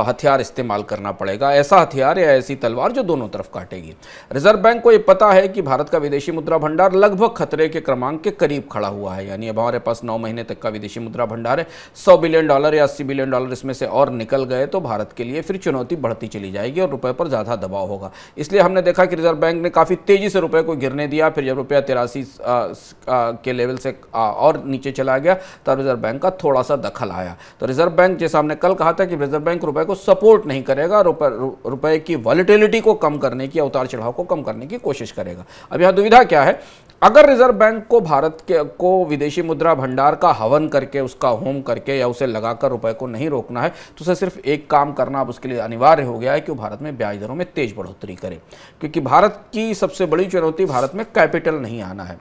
हथियार इस्तेमाल करना पड़ेगा ऐसा हथियार या ऐसी तलवार जो दोनों तरफ काटेगी रिजर्व बैंक को ये पता है कि भारत का विदेशी मुद्रा भंडार लगभग खतरे के क्रमांक के करीब खड़ा हुआ है यानी अब हमारे पास नौ महीने तक का विदेशी मुद्रा भंडार है सौ बिलियन डॉलर या अस्सी बिलियन डॉलर इसमें से और निकल गए तो भारत के लिए फिर चुनौती बढ़ती चली जाएगी और रुपये पर ज़्यादा दबाव होगा इसलिए हमने देखा कि रिजर्व बैंक ने काफ़ी तेज़ी से रुपये को गिरने दिया फिर जब रुपया तिरासी के लेवल से और नीचे चला गया तब रिजर्व बैंक का थोड़ा सा ज़्यादा दखल आया तो रिजर्व बैंक जैसा हमने कल कहा था कि रिजर्व बैंक रुपए को सपोर्ट नहीं करेगा रुपए रुपए की वॉलिटिलिटी को कम करने की उतार चढ़ाव को कम करने की कोशिश करेगा अब यहाँ दुविधा क्या है अगर रिजर्व बैंक को भारत के को विदेशी मुद्रा भंडार का हवन करके उसका होम करके या उसे लगाकर रुपए को नहीं रोकना है तो उसे सिर्फ एक काम करना अब उसके लिए अनिवार्य हो गया है कि वो भारत में ब्याज दरों में तेज बढ़ोतरी करे क्योंकि भारत की सबसे बड़ी चुनौती भारत में कैपिटल नहीं आना है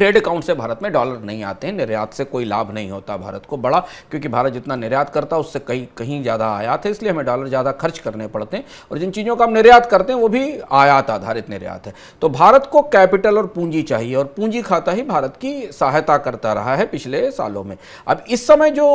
ट्रेड अकाउंट से भारत में डॉलर नहीं आते हैं निर्यात से कोई लाभ नहीं होता भारत को बड़ा क्योंकि भारत जितना निर्यात करता है उससे कहीं कहीं ज़्यादा आयात है इसलिए हमें डॉलर ज़्यादा खर्च करने पड़ते हैं और जिन चीज़ों का हम निर्यात करते हैं वो भी आयात आधारित निर्यात है तो भारत को कैपिटल और पूंजी चाहिए और पूंजी खाता ही भारत की सहायता करता रहा है पिछले सालों में अब इस समय जो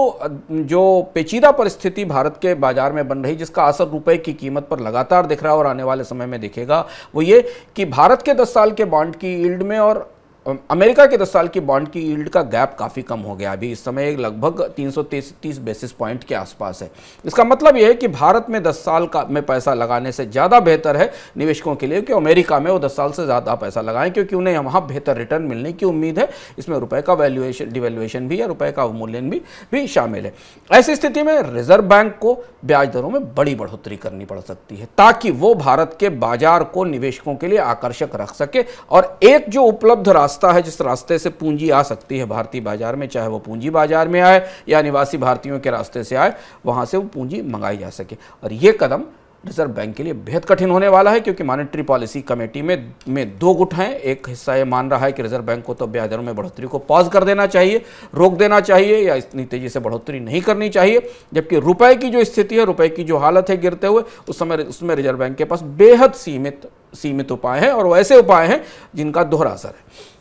जो पेचीदा परिस्थिति भारत के बाजार में बन रही जिसका असर रुपये की कीमत पर लगातार दिख रहा है और आने वाले समय में दिखेगा वो ये कि भारत के दस साल के बॉन्ड की ईल्ड में और अमेरिका के दस साल की बॉन्ड की यील्ड का गैप काफ़ी कम हो गया अभी इस समय लगभग तीन सौ बेसिस पॉइंट के आसपास है इसका मतलब यह है कि भारत में 10 साल का में पैसा लगाने से ज़्यादा बेहतर है निवेशकों के लिए कि अमेरिका में वो 10 साल से ज़्यादा पैसा लगाएं क्योंकि उन्हें वहाँ बेहतर रिटर्न मिलने की उम्मीद है इसमें रुपये का वैल्यूएशन डिवेल्युएशन भी या रुपये का अवमूल्यन भी, भी शामिल है ऐसी स्थिति में रिजर्व बैंक को ब्याज दरों में बड़ी बढ़ोतरी करनी पड़ सकती है ताकि वो भारत के बाजार को निवेशकों के लिए आकर्षक रख सके और एक जो उपलब्ध राशि रास्ता है जिस रास्ते से पूंजी आ सकती है भारतीय बाजार में चाहे वो पूंजी बाजार में आए या निवासी भारतीयों के रास्ते से आए वहाँ से वो पूंजी मंगाई जा सके और ये कदम रिजर्व बैंक के लिए बेहद कठिन होने वाला है क्योंकि मॉनेटरी पॉलिसी कमेटी में में दो गुट हैं एक हिस्सा ये मान रहा है कि रिजर्व बैंक को तो ब्याज दरों में बढ़ोतरी को पॉज कर देना चाहिए रोक देना चाहिए या इतनी तेजी से बढ़ोतरी नहीं करनी चाहिए जबकि रुपए की जो स्थिति है रुपए की जो हालत है गिरते हुए उस समय उसमें रिजर्व बैंक के पास बेहद सीमित सीमित उपाय हैं और वो ऐसे उपाय हैं जिनका दोहरा असर है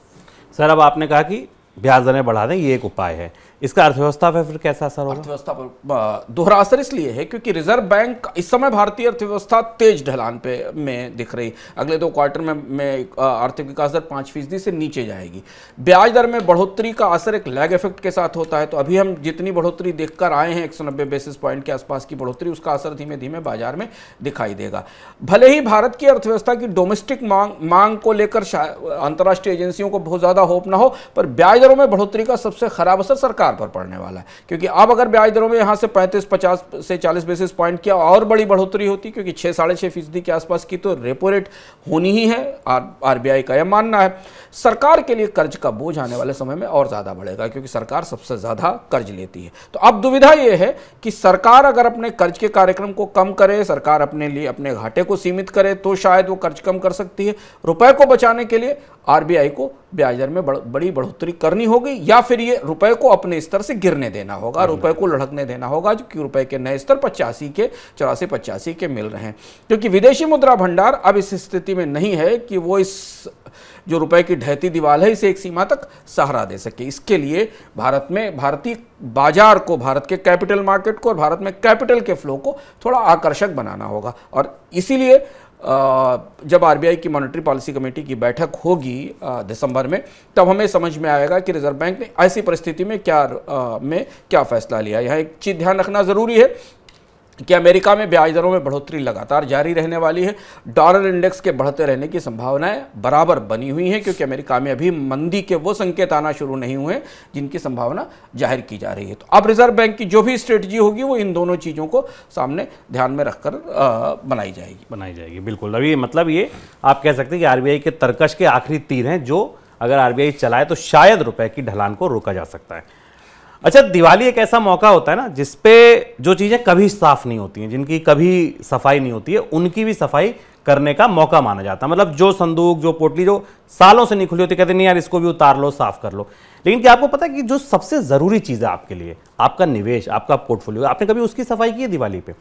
सर अब आपने कहा कि ब्याज दरें बढ़ा दें ये एक उपाय है इसका अर्थव्यवस्था पर फिर कैसा असर होगा अर्थव्यवस्था पर दोहरा असर इसलिए है क्योंकि रिजर्व बैंक इस समय भारतीय अर्थव्यवस्था तेज ढलान पे में दिख रही अगले दो क्वार्टर में, में आर्थिक विकास दर पाँच फीसदी से नीचे जाएगी ब्याज दर में बढ़ोतरी का असर एक लैग इफेक्ट के साथ होता है तो अभी हम जितनी बढ़ोतरी देख आए हैं एक बेसिस पॉइंट के आसपास की बढ़ोतरी उसका असर धीमे धीमे बाजार में दिखाई देगा भले ही भारत की अर्थव्यवस्था की डोमेस्टिक मांग मांग को लेकर अंतर्राष्ट्रीय एजेंसियों को बहुत ज़्यादा होप ना हो पर ब्याज दरों में बढ़ोतरी का सबसे खराब असर सरकार आधार पर पड़ने वाला है क्योंकि अब अगर ब्याज दरों में यहाँ से पैंतीस पचास से चालीस बेसिस पॉइंट की और बड़ी बढ़ोतरी होती क्योंकि छः साढ़े छः फीसदी के आसपास की तो रेपो रेट होनी ही है आर आरबीआई का यह मानना है सरकार के लिए कर्ज का बोझ आने वाले समय में और ज़्यादा बढ़ेगा क्योंकि सरकार सबसे ज़्यादा कर्ज लेती है तो अब दुविधा ये है कि सरकार अगर अपने कर्ज के कार्यक्रम को कम करे सरकार अपने लिए अपने घाटे को सीमित करे तो शायद वो कर्ज कम कर सकती है रुपए को बचाने के लिए आरबीआई को ब्याज दर में बड़, बड़ी बढ़ोतरी करनी होगी या फिर ये रुपए को अपने स्तर से गिरने देना होगा हम्म। रुपए को लड़कने देना होगा जो कि रुपए के नए स्तर पचासी के चौरासी पचासी के मिल रहे हैं क्योंकि विदेशी मुद्रा भंडार अब इस स्थिति में नहीं है कि वो इस जो रुपए की ढहती दीवाल है इसे एक सीमा तक सहारा दे सके इसके लिए भारत में भारतीय बाजार को भारत के कैपिटल मार्केट को और भारत में कैपिटल के फ्लो को थोड़ा आकर्षक बनाना होगा और इसीलिए जब आरबीआई की मॉनेटरी पॉलिसी कमेटी की बैठक होगी दिसंबर में तब हमें समझ में आएगा कि रिजर्व बैंक ने ऐसी परिस्थिति में क्या में क्या फैसला लिया यहाँ एक चीज़ ध्यान रखना ज़रूरी है कि अमेरिका में ब्याज दरों में बढ़ोतरी लगातार जारी रहने वाली है डॉलर इंडेक्स के बढ़ते रहने की संभावनाएं बराबर बनी हुई हैं क्योंकि अमेरिका में अभी मंदी के वो संकेत आना शुरू नहीं हुए जिनकी संभावना जाहिर की जा रही है तो अब रिजर्व बैंक की जो भी स्ट्रेटजी होगी वो इन दोनों चीज़ों को सामने ध्यान में रखकर बनाई जाएगी बनाई जाएगी बिल्कुल अभी मतलब ये आप कह सकते हैं कि आर के तरकश के आखिरी तीर हैं जो अगर आर चलाए तो शायद रुपए की ढलान को रोका जा सकता है अच्छा दिवाली एक ऐसा मौका होता है ना जिसपे जो चीज़ें कभी साफ नहीं होती हैं जिनकी कभी सफाई नहीं होती है उनकी भी सफाई करने का मौका माना जाता है मतलब जो संदूक जो पोटली जो सालों से नहीं खुली होती कहते नहीं यार इसको भी उतार लो साफ कर लो लेकिन क्या आपको पता है कि जो सबसे ज़रूरी चीज़ है आपके लिए आपका निवेश आपका पोर्टफोलियो आपने कभी उसकी सफाई की है दिवाली पे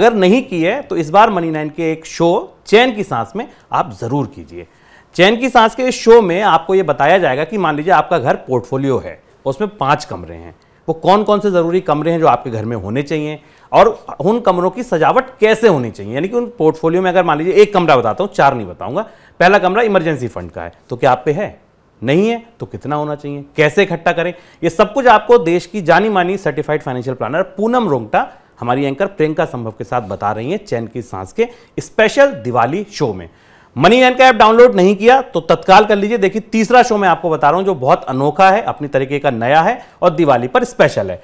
अगर नहीं की है तो इस बार मनी नाइन के एक शो चैन की सांस में आप ज़रूर कीजिए चैन की सांस के इस शो में आपको ये बताया जाएगा कि मान लीजिए आपका घर पोर्टफोलियो है उसमें पाँच कमरे हैं वो कौन कौन से ज़रूरी कमरे हैं जो आपके घर में होने चाहिए और उन कमरों की सजावट कैसे होनी चाहिए यानी कि उन पोर्टफोलियो में अगर मान लीजिए एक कमरा बताता हूँ चार नहीं बताऊँगा पहला कमरा इमरजेंसी फंड का है तो क्या आप पे है नहीं है तो कितना होना चाहिए कैसे इकट्ठा करें ये सब कुछ आपको देश की जानी मानी certified financial planner Poonam Rongta हमारी एंकर प्रियंका संभव के साथ बता रही हैं चैन की सांस के स्पेशल दिवाली शो में मनी मैन का ऐप डाउनलोड नहीं किया तो तत्काल कर लीजिए देखिए तीसरा शो मैं आपको बता रहा हूं जो बहुत अनोखा है अपनी तरीके का नया है और दिवाली पर स्पेशल है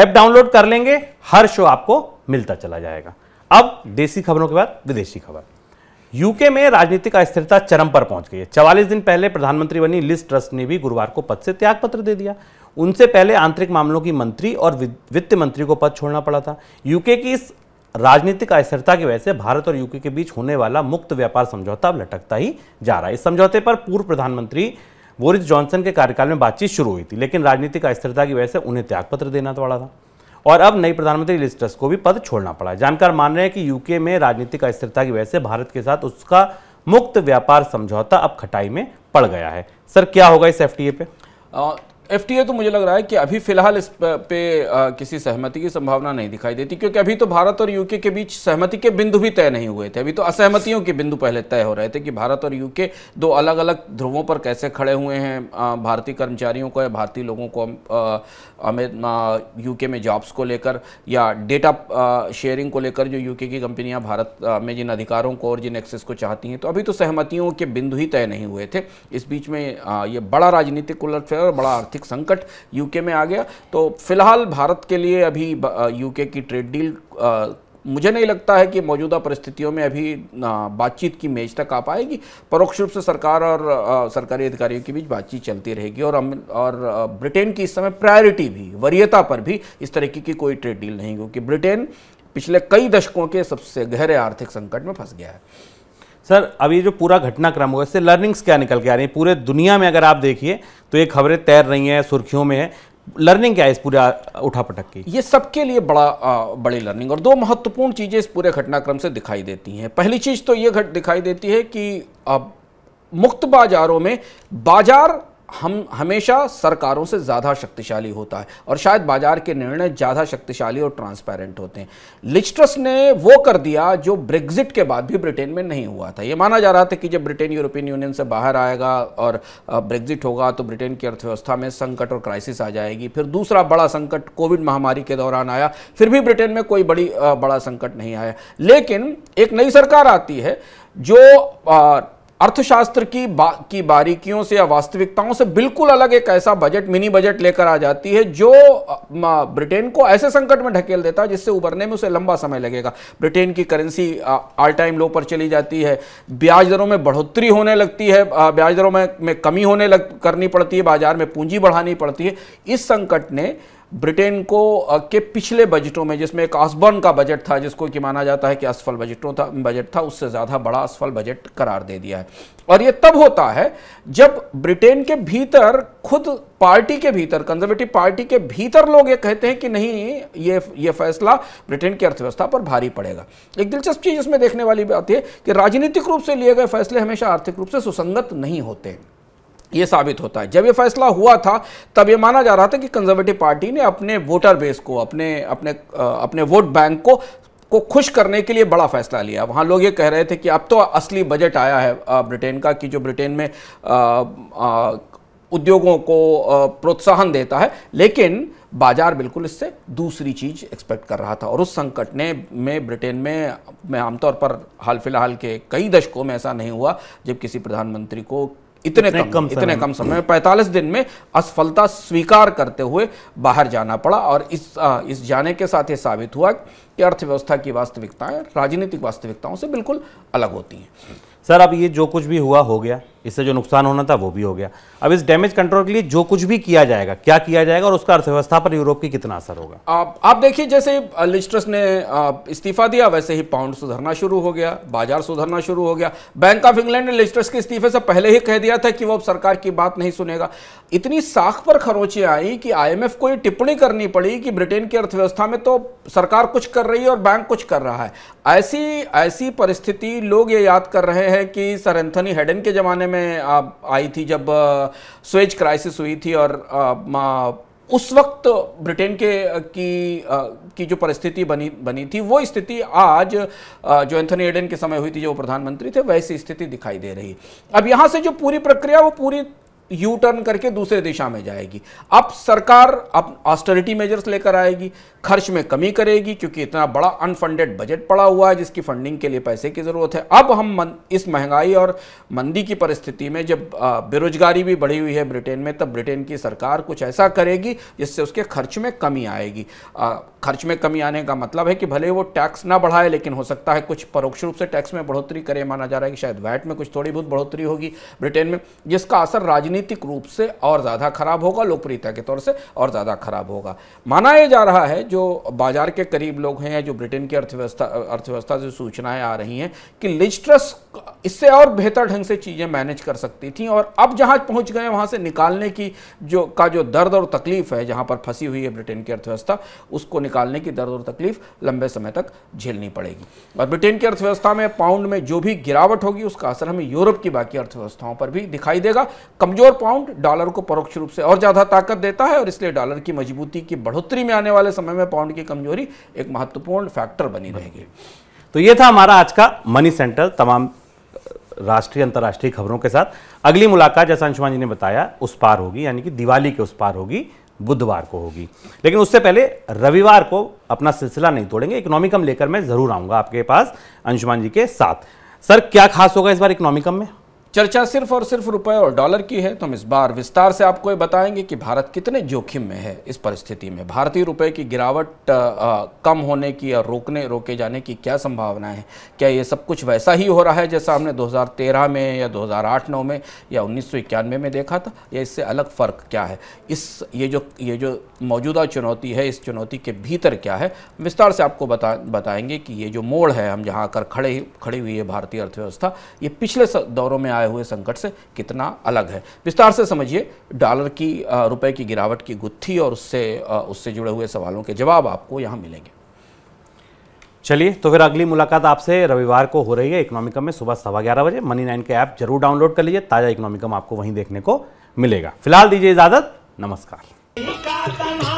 ऐप डाउनलोड कर लेंगे हर शो आपको मिलता चला जाएगा अब देसी खबरों के बाद विदेशी खबर यूके में राजनीतिक अस्थिरता चरम पर पहुंच गई है चवालीस दिन पहले प्रधानमंत्री बनी लिस ट्रस्ट ने भी गुरुवार को पद से त्यागपत्र दे दिया उनसे पहले आंतरिक मामलों की मंत्री और वित्त मंत्री को पद छोड़ना पड़ा था यूके की इस राजनीतिक अस्थिरता की वजह से भारत और यूके के बीच होने वाला मुक्त व्यापार समझौता अब लटकता ही जा रहा है इस समझौते पर पूर्व प्रधानमंत्री बोरिस जॉनसन के कार्यकाल में बातचीत शुरू हुई थी लेकिन राजनीतिक अस्थिरता की वजह से उन्हें त्यागपत्र देना पड़ा था और अब नई प्रधानमंत्री लिस्टस को भी पद छोड़ना पड़ा जानकार मान रहे हैं कि यूके में राजनीतिक अस्थिरता की वजह से भारत के साथ उसका मुक्त व्यापार समझौता अब खटाई में पड़ गया है सर क्या होगा इस एफ पे एफटीए तो मुझे लग रहा है कि अभी फिलहाल इस पे आ, किसी सहमति की संभावना नहीं दिखाई देती क्योंकि अभी तो भारत और यूके के बीच सहमति के बिंदु भी तय नहीं हुए थे अभी तो असहमतियों के बिंदु पहले तय हो रहे थे कि भारत और यूके दो अलग अलग ध्रुवों पर कैसे खड़े हुए हैं भारतीय कर्मचारियों को या भारतीय लोगों को यूके में जॉब्स को लेकर या डेटा शेयरिंग को लेकर जो यूके की कंपनियाँ भारत में जिन अधिकारों को और जिन एक्सेस को चाहती हैं तो अभी तो सहमतियों के बिंदु ही तय नहीं हुए थे इस बीच में ये बड़ा राजनीतिक उलटफेयर और बड़ा आर्थिक संकट यूके में आ गया तो फिलहाल भारत के लिए अभी यूके की ट्रेड डील मुझे नहीं लगता है कि मौजूदा परिस्थितियों में अभी बातचीत की मेज तक आ पाएगी परोक्ष रूप से सरकार और सरकारी अधिकारियों के बीच बातचीत चलती रहेगी और और ब्रिटेन की इस समय प्रायोरिटी भी वरीयता पर भी इस तरीके की कोई ट्रेड डील नहीं क्योंकि ब्रिटेन पिछले कई दशकों के सबसे गहरे आर्थिक संकट में फंस गया है सर अब ये जो पूरा घटनाक्रम हुआ इससे लर्निंग्स क्या निकल के आ रही है पूरे दुनिया में अगर आप देखिए तो ये खबरें तैर रही हैं सुर्खियों में है लर्निंग क्या है इस पूरे उठापटक की ये सबके लिए बड़ा आ, बड़ी लर्निंग और दो महत्वपूर्ण चीज़ें इस पूरे घटनाक्रम से दिखाई देती हैं पहली चीज़ तो ये घट दिखाई देती है कि अब मुक्त बाजारों में बाजार हम हमेशा सरकारों से ज़्यादा शक्तिशाली होता है और शायद बाजार के निर्णय ज़्यादा शक्तिशाली और ट्रांसपेरेंट होते हैं लिस्ट्रस ने वो कर दिया जो ब्रेग्जिट के बाद भी ब्रिटेन में नहीं हुआ था ये माना जा रहा था कि जब ब्रिटेन यूरोपियन यूनियन से बाहर आएगा और ब्रेग्जिट होगा तो ब्रिटेन की अर्थव्यवस्था में संकट और क्राइसिस आ जाएगी फिर दूसरा बड़ा संकट कोविड महामारी के दौरान आया फिर भी ब्रिटेन में कोई बड़ी बड़ा संकट नहीं आया लेकिन एक नई सरकार आती है जो अर्थशास्त्र की बा, की बारीकियों से या वास्तविकताओं से बिल्कुल अलग एक ऐसा बजट मिनी बजट लेकर आ जाती है जो ब्रिटेन को ऐसे संकट में ढकेल देता है जिससे उबरने में उसे लंबा समय लगेगा ब्रिटेन की करेंसी ऑल टाइम लो पर चली जाती है ब्याज दरों में बढ़ोतरी होने लगती है ब्याज दरों में, में कमी होने लग करनी पड़ती है बाजार में पूंजी बढ़ानी पड़ती है इस संकट ने ब्रिटेन को के पिछले बजटों में जिसमें एक आसबर्न का बजट था जिसको कि माना जाता है कि असफल बजटों था बजट था उससे ज़्यादा बड़ा असफल बजट करार दे दिया है और ये तब होता है जब ब्रिटेन के भीतर खुद पार्टी के भीतर कंजर्वेटिव पार्टी के भीतर लोग ये कहते हैं कि नहीं ये ये फैसला ब्रिटेन की अर्थव्यवस्था पर भारी पड़ेगा एक दिलचस्प चीज़ इसमें देखने वाली बात है कि राजनीतिक रूप से लिए गए फैसले हमेशा आर्थिक रूप से सुसंगत नहीं होते ये साबित होता है जब ये फैसला हुआ था तब ये माना जा रहा था कि कंजर्वेटिव पार्टी ने अपने वोटर बेस को अपने अपने अपने वोट बैंक को को खुश करने के लिए बड़ा फैसला लिया वहाँ लोग ये कह रहे थे कि अब तो असली बजट आया है ब्रिटेन का कि जो ब्रिटेन में आ, आ, उद्योगों को प्रोत्साहन देता है लेकिन बाजार बिल्कुल इससे दूसरी चीज़ एक्सपेक्ट कर रहा था और उस संकट ने में ब्रिटेन में मैं आमतौर पर हाल फिलहाल के कई दशकों में ऐसा नहीं हुआ जब किसी प्रधानमंत्री को इतने, इतने कम, कम इतने कम समय में पैंतालीस दिन में असफलता स्वीकार करते हुए बाहर जाना पड़ा और इस आ, इस जाने के साथ ये साबित हुआ कि अर्थव्यवस्था की वास्तविकताएं राजनीतिक वास्तविकताओं से बिल्कुल अलग होती हैं सर अब ये जो कुछ भी हुआ हो गया इससे जो नुकसान होना था वो भी हो गया अब इस डैमेज कंट्रोल के लिए जो कुछ भी किया जाएगा क्या किया जाएगा और उसका अर्थव्यवस्था पर यूरोप की कितना असर होगा आप, आप देखिए जैसे लिस्ट्रस ने इस्तीफा दिया वैसे ही पाउंड सुधरना शुरू हो गया बाजार सुधरना शुरू हो गया बैंक ऑफ इंग्लैंड ने लिस्ट्रस के इस्तीफे से पहले ही कह दिया था कि वो अब सरकार की बात नहीं सुनेगा इतनी साख पर खरोचें आई कि आईएमएफ को ये टिप्पणी करनी पड़ी कि ब्रिटेन की अर्थव्यवस्था में तो सरकार कुछ कर रही है और बैंक कुछ कर रहा है ऐसी ऐसी परिस्थिति लोग ये याद कर रहे हैं कि सर एंथनी हेडन के जमाने में में आई थी जब स्वेज क्राइसिस हुई थी और उस वक्त ब्रिटेन के की की जो परिस्थिति बनी बनी थी वो स्थिति आज जो एंथनी एडन के समय हुई थी जो प्रधानमंत्री थे वैसी स्थिति दिखाई दे रही अब यहाँ से जो पूरी प्रक्रिया वो पूरी यू टर्न करके दूसरे दिशा में जाएगी अब सरकार अब ऑस्टरिटी मेजर्स लेकर आएगी खर्च में कमी करेगी क्योंकि इतना बड़ा अनफंडेड बजट पड़ा हुआ है जिसकी फंडिंग के लिए पैसे की ज़रूरत है अब हम मन, इस महंगाई और मंदी की परिस्थिति में जब बेरोजगारी भी बढ़ी हुई है ब्रिटेन में तब ब्रिटेन की सरकार कुछ ऐसा करेगी जिससे उसके खर्च में कमी आएगी आ, खर्च में कमी आने का मतलब है कि भले वो टैक्स ना बढ़ाए लेकिन हो सकता है कुछ परोक्ष रूप से टैक्स में बढ़ोतरी करे माना जा रहा है कि शायद वैट में कुछ थोड़ी बहुत बढ़ोतरी होगी ब्रिटेन में जिसका असर राजनीति राजनीतिक रूप से और ज़्यादा खराब होगा लोकप्रियता के तौर से और ज़्यादा खराब होगा माना यह जा रहा है जो बाजार के करीब लोग हैं जो ब्रिटेन की अर्थव्यवस्था अर्थव्यवस्था से सूचनाएं आ रही हैं कि लिस्ट्रस इससे और बेहतर ढंग से चीज़ें मैनेज कर सकती थी और अब जहाँ पहुँच गए वहाँ से निकालने की जो का जो दर्द और तकलीफ है जहाँ पर फंसी हुई है ब्रिटेन की अर्थव्यवस्था उसको निकालने की दर्द और तकलीफ लंबे समय तक झेलनी पड़ेगी और ब्रिटेन की अर्थव्यवस्था में पाउंड में जो भी गिरावट होगी उसका असर हमें यूरोप की बाकी अर्थव्यवस्थाओं पर भी दिखाई देगा कमजोर कमज़ोर पाउंड डॉलर को परोक्ष रूप से और ज़्यादा ताकत देता है और इसलिए डॉलर की मजबूती की बढ़ोतरी में आने वाले समय में पाउंड की कमजोरी एक महत्वपूर्ण फैक्टर बनी रहेगी तो यह था हमारा आज का मनी सेंटर तमाम राष्ट्रीय अंतर्राष्ट्रीय खबरों के साथ अगली मुलाकात जैसा अंशुमान जी ने बताया उस पार होगी यानी कि दिवाली के उस पार होगी बुधवार को होगी लेकिन उससे पहले रविवार को अपना सिलसिला नहीं तोड़ेंगे इकोनॉमिकम लेकर मैं ज़रूर आऊंगा आपके पास अंशुमान जी के साथ सर क्या खास होगा इस बार इकोनॉमिकम में चर्चा सिर्फ और सिर्फ रुपए और डॉलर की है तो हम इस बार विस्तार से आपको ये बताएंगे कि भारत कितने जोखिम में है इस परिस्थिति में भारतीय रुपए की गिरावट आ, आ, कम होने की या रोकने रोके जाने की क्या संभावना है क्या ये सब कुछ वैसा ही हो रहा है जैसा हमने 2013 में या 2008-9 में या उन्नीस में देखा था या इससे अलग फ़र्क क्या है इस ये जो ये जो मौजूदा चुनौती है इस चुनौती के भीतर क्या है विस्तार से आपको बता बताएंगे कि ये जो मोड़ है हम जहाँ आकर खड़े खड़ी हुई है भारतीय अर्थव्यवस्था ये पिछले दौरों में आए आए हुए संकट से कितना अलग है विस्तार से समझिए डॉलर की रुपए की गिरावट की गुत्थी और उससे उससे जुड़े हुए सवालों के जवाब आपको यहाँ मिलेंगे चलिए तो फिर अगली मुलाकात आपसे रविवार को हो रही है इकोनॉमिकम में सुबह सवा ग्यारह बजे मनी नाइन का ऐप जरूर डाउनलोड कर लीजिए ताज़ा इकोनॉमिकम आपको वहीं देखने को मिलेगा फिलहाल दीजिए इजाज़त नमस्कार